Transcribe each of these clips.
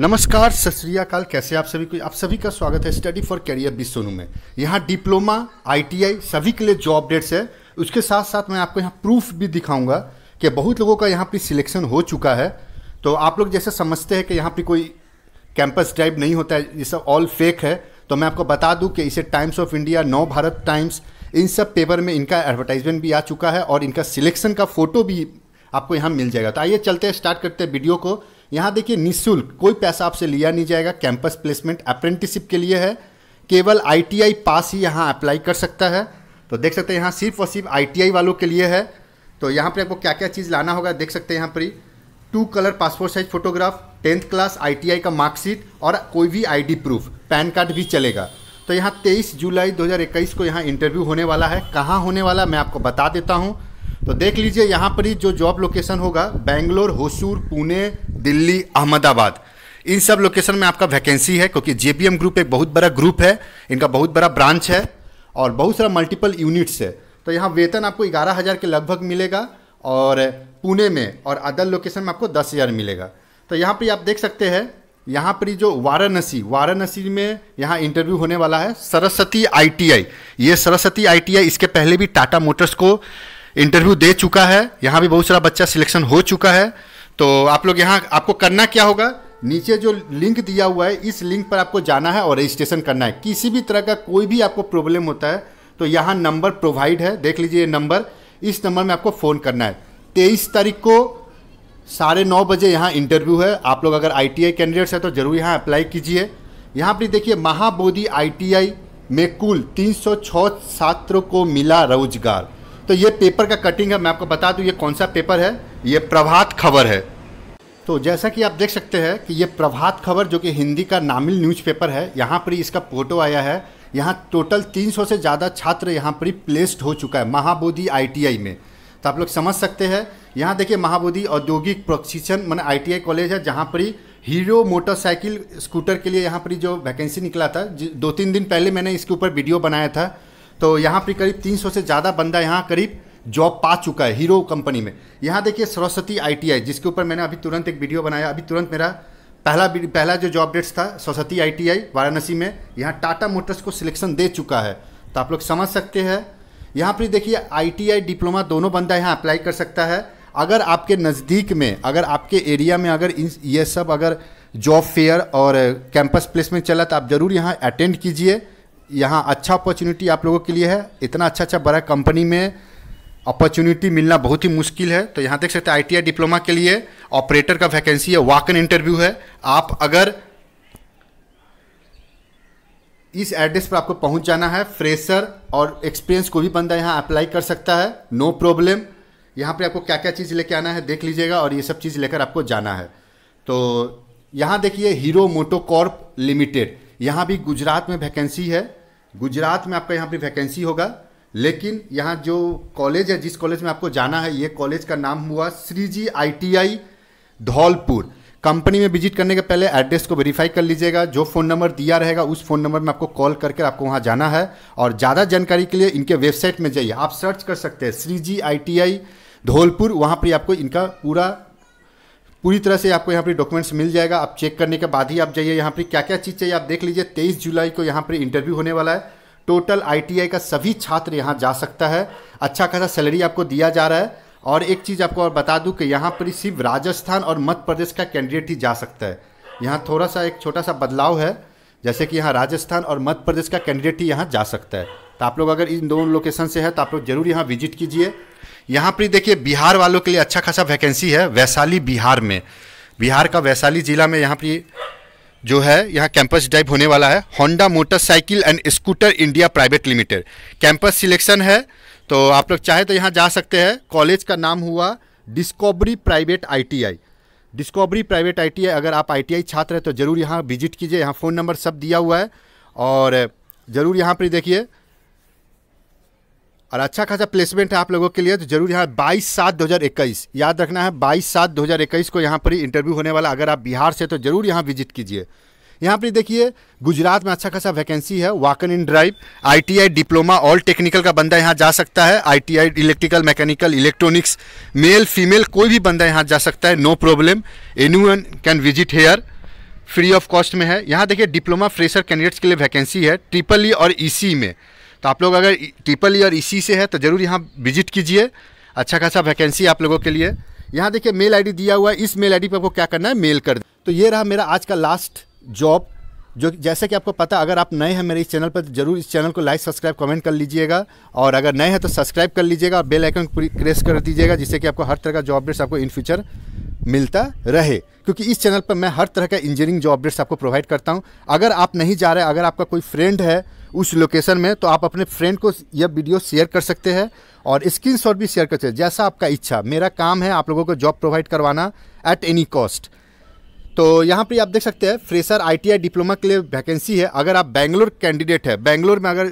नमस्कार सत कैसे आप सभी को आप सभी का स्वागत है स्टडी फॉर कैरियर बीस सोनू में यहाँ डिप्लोमा आईटीआई सभी के लिए जॉब अपडेट्स है उसके साथ साथ मैं आपको यहाँ प्रूफ भी दिखाऊंगा कि बहुत लोगों का यहाँ पर सिलेक्शन हो चुका है तो आप लोग जैसे समझते हैं कि यहाँ पर कोई कैंपस ड्राइव नहीं होता है ये सब ऑल फेक है तो मैं आपको बता दूँ कि इसे टाइम्स ऑफ इंडिया नव भारत टाइम्स इन सब पेपर में इनका एडवर्टाइजमेंट भी आ चुका है और इनका सिलेक्शन का फोटो भी आपको यहाँ मिल जाएगा तो आइए चलते हैं स्टार्ट करते हैं वीडियो को यहाँ देखिए निःशुल्क कोई पैसा आपसे लिया नहीं जाएगा कैंपस प्लेसमेंट अप्रेंटिसिप के लिए है केवल आईटीआई पास ही यहाँ अप्लाई कर सकता है तो देख सकते हैं यहाँ सिर्फ और सिर्फ आईटीआई वालों के लिए है तो यहाँ पर आपको क्या क्या चीज़ लाना होगा देख सकते हैं यहाँ पर ही two colour passport size photograph tenth class ITI का मार्कशीट और कोई भी आईडी प्रूफ पैन कार्ड भी चलेगा तो यहाँ 23 जुलाई 2021 को यहाँ इंटरव्यू होने वाला है कहाँ होने वाला मैं आपको बता देता हूँ तो देख लीजिए यहाँ पर ही जो जॉब लोकेशन होगा बेंगलोर होसूर पुणे दिल्ली अहमदाबाद इन सब लोकेशन में आपका वैकेंसी है क्योंकि जे ग्रुप एक बहुत बड़ा ग्रुप है इनका बहुत बड़ा ब्रांच है और बहुत सारा मल्टीपल यूनिट्स है तो यहाँ वेतन आपको ग्यारह हज़ार के लगभग मिलेगा और पुणे में और अदर लोकेशन में आपको दस हज़ार मिलेगा तो यहाँ पर आप देख सकते हैं यहाँ पर जो वाराणसी वाराणसी में यहाँ इंटरव्यू होने वाला है सरस्वती आईटीआई ये सरस्वती आईटीआई इसके पहले भी टाटा मोटर्स को इंटरव्यू दे चुका है यहाँ भी बहुत सारा बच्चा सिलेक्शन हो चुका है तो आप लोग यहाँ आपको करना क्या होगा नीचे जो लिंक दिया हुआ है इस लिंक पर आपको जाना है और रजिस्ट्रेशन करना है किसी भी तरह का कोई भी आपको प्रॉब्लम होता है तो यहाँ नंबर प्रोवाइड है देख लीजिए नंबर इस नंबर में आपको फ़ोन करना है तेईस तारीख को साढ़े नौ बजे यहाँ इंटरव्यू है आप लोग अगर आई कैंडिडेट्स हैं तो ज़रूर यहाँ अप्लाई कीजिए यहाँ पर देखिए महाबोधि आई में कुल तीन छात्रों को मिला रोजगार तो ये पेपर का कटिंग है मैं आपको बता दूँ ये कौन सा पेपर है ये प्रभात खबर है तो जैसा कि आप देख सकते हैं कि ये प्रभात खबर जो कि हिंदी का नामिल न्यूज़पेपर है यहाँ पर इसका फोटो आया है यहाँ टोटल 300 से ज़्यादा छात्र यहाँ पर प्लेस्ड हो चुका है महाबोधि आईटीआई में तो आप लोग समझ सकते हैं यहाँ देखिए महाबोधि औद्योगिक प्रशिक्षण मैंने आई कॉलेज है जहाँ पर हीरो मोटरसाइकिल स्कूटर के लिए यहाँ पर जो वैकेंसी निकला था दो तीन दिन पहले मैंने इसके ऊपर वीडियो बनाया था तो यहाँ पर करीब 300 से ज़्यादा बंदा यहाँ करीब जॉब पा चुका है हीरो कंपनी में यहाँ देखिए सरस्वती आईटीआई जिसके ऊपर मैंने अभी तुरंत एक वीडियो बनाया अभी तुरंत मेरा पहला पहला जो जॉब डेट्स था सरस्वती आईटीआई वाराणसी में यहाँ टाटा मोटर्स को सिलेक्शन दे चुका है तो आप लोग समझ सकते हैं यहाँ पर देखिए आईटीआई डिप्लोमा दोनों बंदा यहाँ अप्लाई कर सकता है अगर आपके नज़दीक में अगर आपके एरिया में अगर इन ये सब अगर जॉब फेयर और कैंपस प्लेसमेंट चला तो आप ज़रूर यहाँ अटेंड कीजिए यहाँ अच्छा अपॉर्चुनिटी आप लोगों के लिए है इतना अच्छा अच्छा बड़ा कंपनी में अपॉर्चुनिटी मिलना बहुत ही मुश्किल है तो यहाँ देख सकते हैं आईटीआई डिप्लोमा के लिए ऑपरेटर का वैकेंसी है वाकन इंटरव्यू है आप अगर इस एड्रेस पर आपको पहुंच जाना है फ्रेशर और एक्सपीरियंस को भी बंदा यहाँ अप्लाई कर सकता है नो प्रॉब्लम यहाँ पे आपको क्या क्या चीज़ लेके आना है देख लीजिएगा और ये सब चीज़ लेकर आपको जाना है तो यहाँ देखिए हीरो मोटो कॉर्प लिमिटेड यहाँ भी गुजरात में वैकेंसी है गुजरात में आपका यहाँ पे वैकेंसी होगा लेकिन यहाँ जो कॉलेज है जिस कॉलेज में आपको जाना है ये कॉलेज का नाम हुआ Shri G I Dholpur company में विजिट करने के पहले एड्रेस को वेरीफाई कर लीजिएगा जो फ़ोन नंबर दिया रहेगा उस फ़ोन नंबर में आपको कॉल करके आपको वहाँ जाना है और ज़्यादा जानकारी के लिए इनके वेबसाइट में जाइए आप सर्च कर सकते हैं Shri G I T I Dholpur वहाँ पर आपको इनका पूरा पूरी तरह से आपको यहाँ पर डॉक्यूमेंट्स मिल जाएगा आप चेक करने के बाद ही आप जाइए यहाँ पर क्या क्या चीज़ चाहिए आप देख लीजिए तेईस जुलाई को यहाँ पर इंटरव्यू होने वाला है टोटल आईटीआई का सभी छात्र यहाँ जा सकता है अच्छा खासा सैलरी आपको दिया जा रहा है और एक चीज़ आपको और बता दूँ कि यहाँ पर सिर्फ राजस्थान और मध्य प्रदेश का कैंडिडेट ही जा सकता है यहाँ थोड़ा सा एक छोटा सा बदलाव है जैसे कि यहाँ राजस्थान और मध्य प्रदेश का कैंडिडेट ही यहाँ जा सकता है तो आप लोग अगर इन दोनों लोकेशन से है तो आप लोग जरूर यहाँ विजिट कीजिए यहाँ पर देखिए बिहार वालों के लिए अच्छा खासा वैकेंसी है वैशाली बिहार में बिहार का वैशाली ज़िला में यहाँ पर जो है यहाँ कैंपस ड्राइव होने वाला है Honda motorcycle and scooter India private limited campus selection है तो आप लोग चाहे तो यहाँ जा सकते हैं कॉलेज का नाम हुआ Discovery private ITI Discovery private ITI अगर आप आईटीआई छात्र हैं तो ज़रूर यहाँ विजिट कीजिए यहाँ फ़ोन नंबर सब दिया हुआ है और ज़रूर यहाँ पर देखिए और अच्छा खासा प्लेसमेंट है आप लोगों के लिए तो जरूर यहाँ बाईस सात दो हज़ार इक्कीस याद रखना है बाईस सात दो हज़ार इक्कीस को यहाँ पर ही इंटरव्यू होने वाला अगर आप बिहार से तो ज़रूर यहाँ विजिट कीजिए यहाँ पर देखिए गुजरात में अच्छा खासा वैकेंसी है walk in drive ITI diploma all technical का बंदा यहाँ जा सकता है ITI electrical mechanical electronics male female कोई भी बंदा यहाँ जा सकता है no problem anyone can visit here free of cost में है यहाँ देखिए डिप्लोमा फ्रेशर कैंडिडेट्स के लिए वैकेंसी है ट्रिपल ई और ई e में तो आप लोग अगर ट्रिपल ई और ई से है तो ज़रूर यहाँ विजिट कीजिए अच्छा खासा वैकेंसी आप लोगों के लिए यहाँ देखिए मेल आईडी दिया हुआ है इस मेल आईडी पर आपको क्या करना है मेल कर तो ये रहा मेरा आज का लास्ट जॉब जो जैसे कि आपको पता अगर आप नए हैं मेरे इस चैनल पर तो जरूर इस चैनल को लाइक सब्सक्राइब कमेंट कर लीजिएगा और अगर नए हैं तो सब्सक्राइब कर लीजिएगा और बेल आइकन प्रेस कर दीजिएगा जिससे कि आपको हर तरह का जॉब अपडेट्स आपको इन फ्यूचर मिलता रहे क्योंकि इस चैनल पर मैं हर तरह का इंजीनियरिंग जो अपडेट्स आपको प्रोवाइड करता हूं अगर आप नहीं जा रहे अगर आपका कोई फ्रेंड है उस लोकेशन में तो आप अपने फ्रेंड को यह वीडियो शेयर कर सकते हैं और शॉट भी शेयर कर सकते जैसा आपका इच्छा मेरा काम है आप लोगों को जॉब प्रोवाइड करवाना एट एनी कॉस्ट तो यहाँ पर आप देख सकते हैं फ्रेशर आई डिप्लोमा के लिए वैकेंसी है अगर आप बैंगलोर कैंडिडेट है बैंगलोर में अगर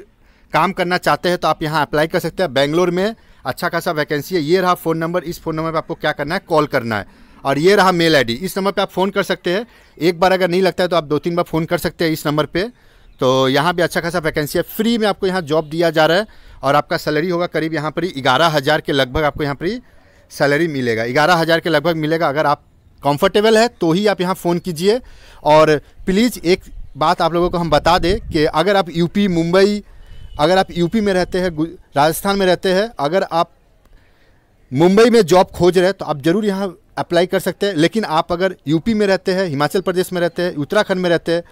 काम करना चाहते हैं तो आप यहाँ अप्लाई कर सकते हैं बैंगलोर में अच्छा खासा वैकेंसी है ये रहा फ़ोन नंबर इस फ़ोन नंबर पर आपको क्या करना है कॉल करना है और ये रहा मेल आईडी इस नंबर पे आप फ़ोन कर सकते हैं एक बार अगर नहीं लगता है तो आप दो तीन बार फ़ोन कर सकते हैं इस नंबर पे तो यहाँ भी अच्छा खासा वैकेंसी है फ्री में आपको यहाँ जॉब दिया जा रहा है और आपका सैलरी होगा करीब यहाँ पर ग्यारह हज़ार के लगभग आपको यहाँ पर सैलरी मिलेगा ग्यारह हज़ार के लगभग मिलेगा अगर आप कंफर्टेबल है तो ही आप यहाँ फ़ोन कीजिए और प्लीज़ एक बात आप लोगों को हम बता दें कि अगर आप यूपी मुंबई अगर आप यूपी में रहते हैं राजस्थान में रहते हैं अगर आप मुंबई में जॉब खोज रहे हैं तो आप ज़रूर यहाँ अप्लाई कर सकते हैं लेकिन आप अगर यूपी में रहते हैं हिमाचल प्रदेश में रहते हैं उत्तराखंड में रहते हैं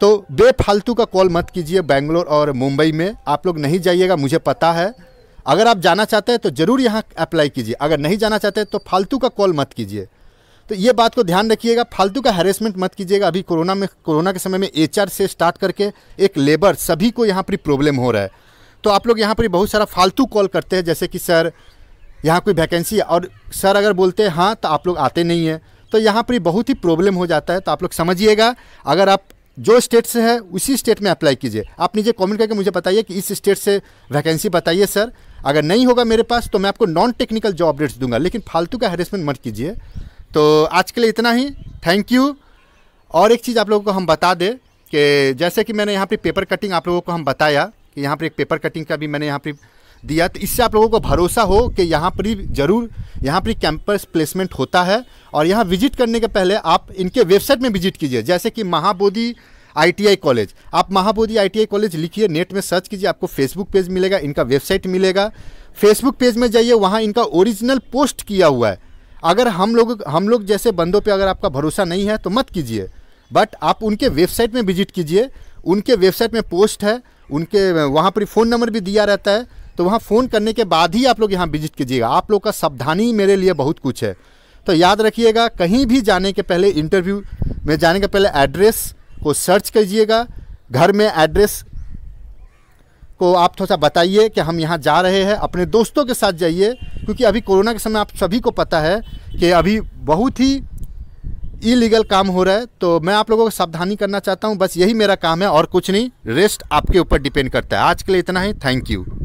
तो बेफालतू का कॉल मत कीजिए बेंगलोर और मुंबई में आप लोग नहीं जाइएगा मुझे पता है अगर आप जाना चाहते हैं तो ज़रूर यहाँ अप्लाई कीजिए अगर नहीं जाना चाहते तो फालतू का कॉल मत कीजिए तो ये बात को ध्यान रखिएगा फालतू का हैरेसमेंट मत कीजिएगा अभी कोरोना में कोरोना के समय में एच से स्टार्ट करके एक लेबर सभी को यहाँ पर प्रॉब्लम हो रहा है तो आप लोग यहाँ पर बहुत सारा फालतू कॉल करते हैं जैसे कि सर यहाँ कोई वैकेंसी और सर अगर बोलते हैं हाँ तो आप लोग आते नहीं हैं तो यहाँ पर बहुत ही प्रॉब्लम हो जाता है तो आप लोग समझिएगा अगर आप जो स्टेट से है उसी स्टेट में अप्लाई कीजिए आप नीचे कमेंट करके मुझे बताइए कि इस स्टेट से वैकेंसी बताइए सर अगर नहीं होगा मेरे पास तो मैं आपको नॉन टेक्निकल जॉब अपडेट्स दूंगा लेकिन फालतू का हेरेसमेंट मत कीजिए तो आज के लिए इतना ही थैंक यू और एक चीज़ आप लोगों को हम बता दें कि जैसे कि मैंने यहाँ पर पे पेपर कटिंग आप लोगों को हम बताया कि यहाँ पर एक पेपर कटिंग का भी मैंने यहाँ पर दिया तो इससे आप लोगों को भरोसा हो कि यहाँ पर ही ज़रूर यहाँ पर कैंपस प्लेसमेंट होता है और यहाँ विजिट करने के पहले आप इनके वेबसाइट में विजिट कीजिए जैसे कि महाबोधि आईटीआई कॉलेज आप महाबोधि आईटीआई कॉलेज लिखिए नेट में सर्च कीजिए आपको फेसबुक पेज मिलेगा इनका वेबसाइट मिलेगा फेसबुक पेज में जाइए वहाँ इनका ओरिजिनल पोस्ट किया हुआ है अगर हम लोग हम लोग जैसे बंदों पे अगर आपका भरोसा नहीं है तो मत कीजिए बट आप उनके वेबसाइट में विजिट कीजिए उनके वेबसाइट में पोस्ट है उनके वहाँ पर फ़ोन नंबर भी दिया रहता है तो वहाँ फ़ोन करने के बाद ही आप लोग यहाँ विजिट कीजिएगा आप लोग का सावधानी मेरे लिए बहुत कुछ है तो याद रखिएगा कहीं भी जाने के पहले इंटरव्यू में जाने के पहले एड्रेस को सर्च कीजिएगा घर में एड्रेस को आप थोड़ा सा बताइए कि हम यहाँ जा रहे हैं अपने दोस्तों के साथ जाइए क्योंकि अभी कोरोना के समय आप सभी को पता है कि अभी बहुत ही इलीगल काम हो रहा है तो मैं आप लोगों को सावधानी करना चाहता हूँ बस यही मेरा काम है और कुछ नहीं रेस्ट आपके ऊपर डिपेंड करता है आज के लिए इतना ही थैंक यू